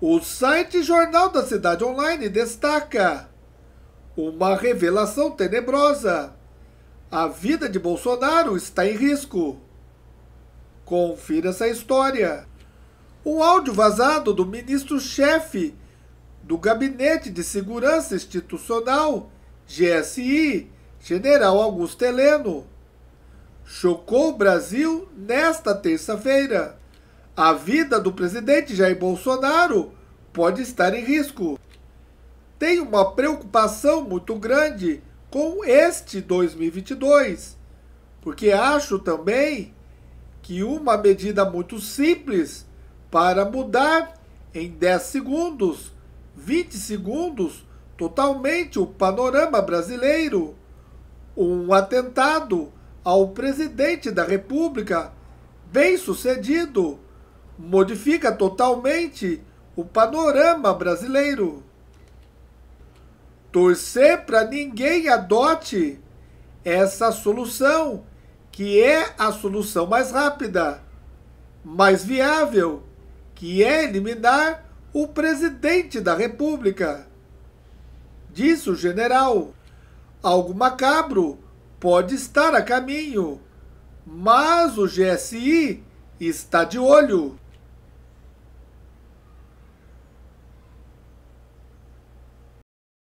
O site Jornal da Cidade Online destaca uma revelação tenebrosa. A vida de Bolsonaro está em risco. Confira essa história. Um áudio vazado do ministro-chefe do Gabinete de Segurança Institucional, GSI, general Augusto Heleno, chocou o Brasil nesta terça-feira. A vida do presidente Jair Bolsonaro pode estar em risco. Tem uma preocupação muito grande com este 2022, porque acho também que uma medida muito simples para mudar em 10 segundos, 20 segundos, totalmente o panorama brasileiro, um atentado ao presidente da República bem sucedido modifica totalmente o panorama brasileiro. Torcer para ninguém adote essa solução, que é a solução mais rápida, mais viável, que é eliminar o presidente da República. Disse o general: algo macabro pode estar a caminho, mas o GSI está de olho.